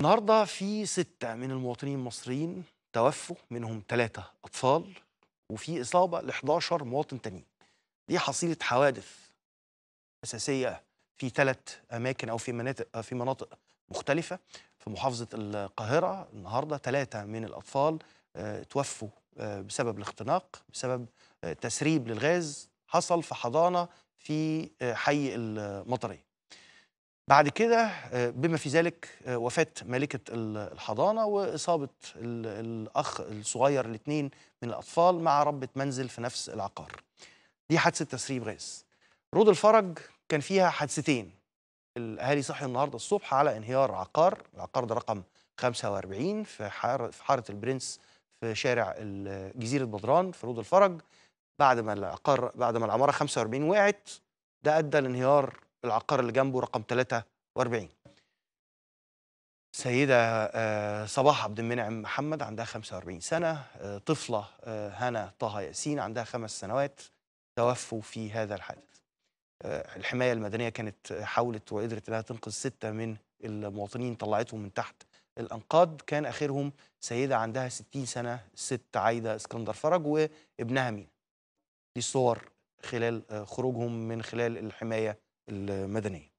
النهارده في ستة من المواطنين المصريين توفوا منهم ثلاثة أطفال وفي إصابة ل 11 مواطن تاني دي حصيلة حوادث أساسية في ثلاث أماكن أو في مناطق في مناطق مختلفة في محافظة القاهرة النهارده ثلاثة من الأطفال آه، توفوا آه، بسبب الاختناق بسبب آه، تسريب للغاز حصل في حضانة في حي المطرية بعد كده آه، بما في ذلك آه، وفاة ملكة الحضانة وإصابة الأخ الصغير الاثنين من الأطفال مع ربة منزل في نفس العقار دي حادثة تسريب غاز رود الفرج كان فيها حادثتين الأهالي صحي النهاردة الصبح على انهيار عقار العقار ده رقم 45 في حارة البرنس في شارع جزيرة بدران في رود الفرج بعد ما العقار بعد ما العمارة 45 وقعت ده أدى لانهيار العقار اللي جنبه رقم 43 سيدة آه، صباح عبد المنعم محمد عندها 45 سنة آه، طفلة آه، هنا طه ياسين عندها خمس سنوات توفوا في هذا الحادث الحماية المدنية كانت حاولت وقدرت أنها تنقذ ستة من المواطنين طلعتهم من تحت الأنقاض كان آخرهم سيدة عندها 60 سنة ست عايدة اسكندر فرج وابنها مين دي الصور خلال خروجهم من خلال الحماية المدنية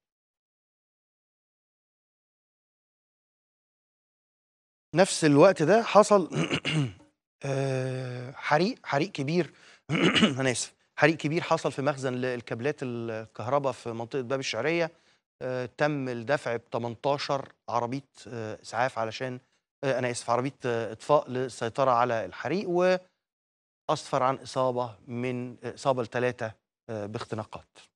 نفس الوقت ده حصل آه، حريق حريق كبير انا اسف حريق كبير حصل في مخزن للكابلات الكهرباء في منطقه باب الشعريه آه، تم الدفع ب 18 عربيه آه، اسعاف علشان انا اسف عربيه اطفاء للسيطره على الحريق واسفر عن اصابه من اصابه لثلاثه باختناقات